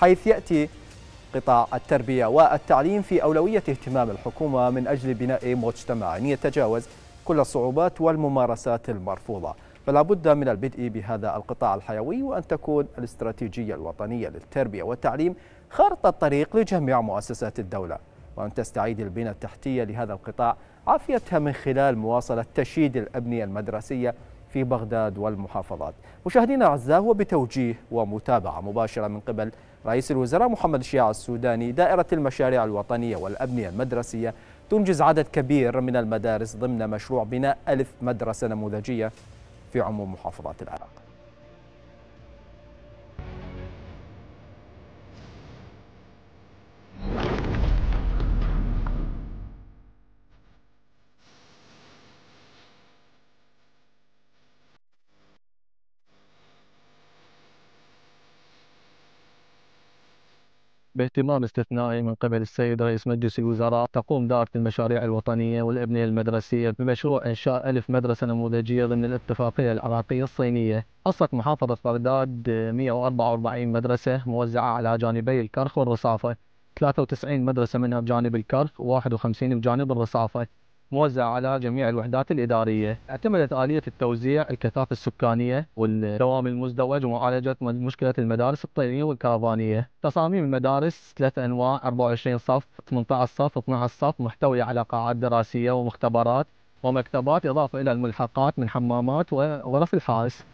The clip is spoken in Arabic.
حيث يأتي قطاع التربية والتعليم في أولوية اهتمام الحكومة من أجل بناء مجتمع يتجاوز كل الصعوبات والممارسات المرفوضة فلا بد من البدء بهذا القطاع الحيوي وأن تكون الاستراتيجية الوطنية للتربية والتعليم خارطة طريق لجميع مؤسسات الدولة وأن تستعيد البنى التحتية لهذا القطاع عافيتها من خلال مواصلة تشييد الأبنية المدرسية في بغداد والمحافظات مشاهدينا الأعزاء وبتوجيه ومتابعة مباشرة من قبل رئيس الوزراء محمد الشيع السوداني دائرة المشاريع الوطنية والأبنية المدرسية تنجز عدد كبير من المدارس ضمن مشروع بناء ألف مدرسة نموذجية في عموم محافظات العراق باهتمام استثنائي من قبل السيد رئيس مجلس الوزراء تقوم دائرة المشاريع الوطنية والأبنية المدرسية بمشروع إنشاء ألف مدرسة نموذجية ضمن الاتفاقية العراقية الصينية أصلت محافظة بغداد 144 مدرسة موزعة على جانبي الكرخ والرصافة 93 مدرسة منها بجانب الكرخ و51 بجانب الرصافة موزع على جميع الوحدات الإدارية اعتمدت آلية التوزيع الكثافة السكانية والدوام المزدوج ومعالجة مشكلة المدارس الطينية والكرفانية تصاميم المدارس ثلاث أنواع 24 صف 18 صف 12 صف محتوية على قاعات دراسية ومختبرات ومكتبات إضافة إلى الملحقات من حمامات وغرف الحارس